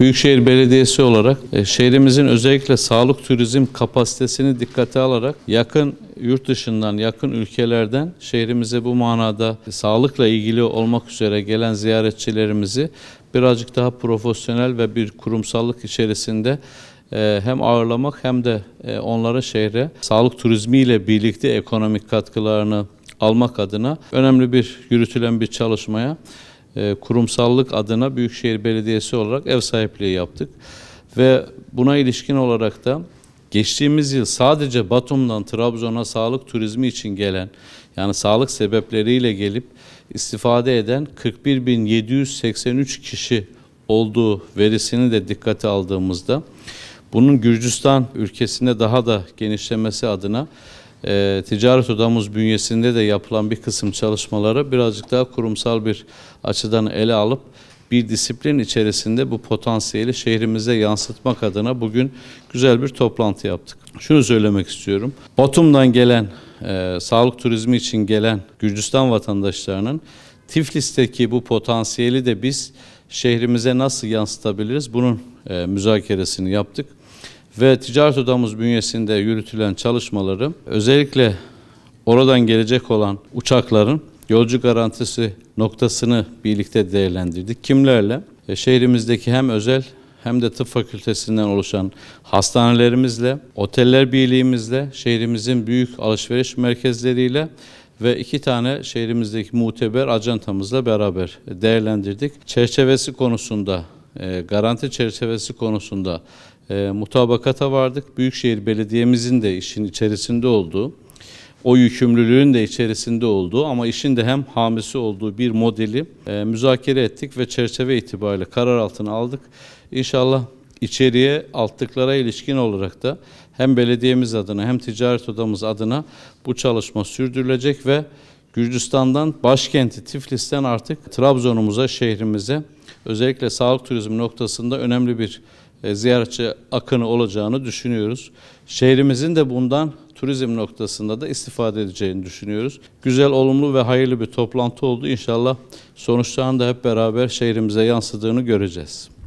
Büyükşehir Belediyesi olarak e, şehrimizin özellikle sağlık turizm kapasitesini dikkate alarak yakın yurt dışından, yakın ülkelerden şehrimize bu manada sağlıkla ilgili olmak üzere gelen ziyaretçilerimizi birazcık daha profesyonel ve bir kurumsallık içerisinde e, hem ağırlamak hem de e, onlara şehre sağlık turizmiyle birlikte ekonomik katkılarını almak adına önemli bir yürütülen bir çalışmaya e, kurumsallık adına Büyükşehir Belediyesi olarak ev sahipliği yaptık. Ve buna ilişkin olarak da geçtiğimiz yıl sadece Batum'dan Trabzon'a sağlık turizmi için gelen yani sağlık sebepleriyle gelip istifade eden 41.783 kişi olduğu verisini de dikkate aldığımızda bunun Gürcistan ülkesine daha da genişlemesi adına e, ticaret odamız bünyesinde de yapılan bir kısım çalışmaları birazcık daha kurumsal bir açıdan ele alıp bir disiplin içerisinde bu potansiyeli şehrimize yansıtmak adına bugün güzel bir toplantı yaptık. Şunu söylemek istiyorum. Batum'dan gelen, e, sağlık turizmi için gelen Gürcistan vatandaşlarının Tiflis'teki bu potansiyeli de biz şehrimize nasıl yansıtabiliriz? Bunun e, müzakeresini yaptık ve ticaret odamız bünyesinde yürütülen çalışmaları özellikle oradan gelecek olan uçakların yolcu garantisi noktasını birlikte değerlendirdik. Kimlerle? E, şehrimizdeki hem özel hem de tıp fakültesinden oluşan hastanelerimizle, oteller birliğimizle, şehrimizin büyük alışveriş merkezleriyle ve iki tane şehrimizdeki muteber ajantamızla beraber değerlendirdik. Çerçevesi konusunda, e, garanti çerçevesi konusunda e, mutabakata vardık. Büyükşehir Belediye'mizin de işin içerisinde olduğu, o yükümlülüğün de içerisinde olduğu ama işin de hem hamisi olduğu bir modeli e, müzakere ettik ve çerçeve itibariyle karar altına aldık. İnşallah içeriye altlıklara ilişkin olarak da hem belediyemiz adına hem ticaret odamız adına bu çalışma sürdürülecek ve Gürcistan'dan başkenti Tiflis'ten artık Trabzon'umuza, şehrimize özellikle sağlık turizmi noktasında önemli bir e, ziyaretçi akını olacağını düşünüyoruz. Şehrimizin de bundan turizm noktasında da istifade edeceğini düşünüyoruz. Güzel, olumlu ve hayırlı bir toplantı oldu. İnşallah sonuçlarını da hep beraber şehrimize yansıdığını göreceğiz.